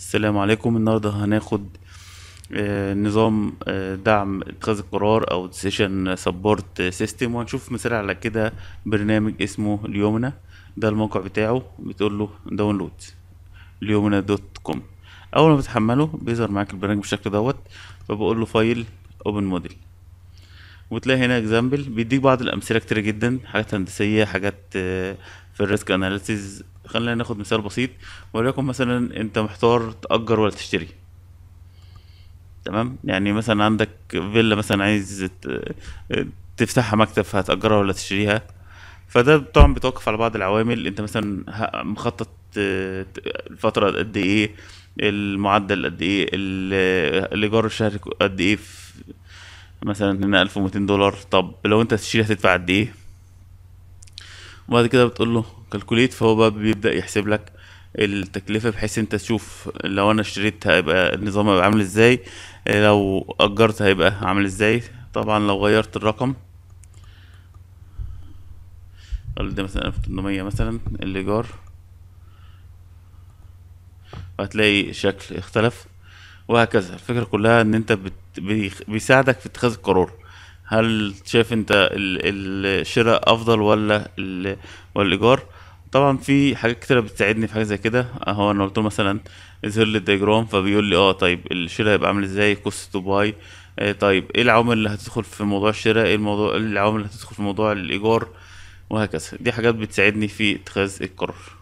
السلام عليكم النهاردة هناخد آه، نظام آه، دعم اتخاذ القرار او decision support system وهنشوف مثال على كده برنامج اسمه اليومنا ده الموقع بتاعه بتقول له داونلود اليومنا دوت كوم اول ما بتحمله بيظهر معاك البرنامج بالشكل دوت فبقول له فايل اوبن موديل وتلاقي هنا اكزامبل بيديك بعض الامثله كتير جدا حاجات هندسيه حاجات آه، في الريسك اناليسيز خلينا ناخد مثال بسيط وليكن مثلا انت محتار تأجر ولا تشتري تمام يعني مثلا عندك فيلا مثلا عايز تفتحها مكتب فهتأجرها ولا تشتريها فده طبعا بيتوقف على بعض العوامل انت مثلا مخطط الفترة قد ايه المعدل قد ايه الايجار الشهري قد ايه مثلا 2200 دولار طب لو انت تشتري هتدفع قد ايه وبعد كده بتقول له كالكوليت فهو بقى بيبدا يحسب لك التكلفه بحيث انت تشوف لو انا اشتريت هيبقى النظام هيبقى عامل ازاي لو اجرت هيبقى عامل ازاي طبعا لو غيرت الرقم قال ده مثلا 1800 مثلا الايجار هتلاقي شكل اختلف وهكذا الفكره كلها ان انت بت... بيساعدك في اتخاذ القرار هل شايف انت الشراء افضل ولا ولا الايجار طبعا في حاجات كتيرة بتساعدني في حاجة زي كده هو انا قلت له مثلا اظهر لي الدياجرام فبيقول لي اه طيب الشراء هيبقى عامل ازاي كوست تو باي طيب ايه العوامل اللي هتدخل في موضوع الشراء ايه الموضوع إيه العوامل اللي هتدخل في موضوع الايجار وهكذا دي حاجات بتساعدني في اتخاذ القرار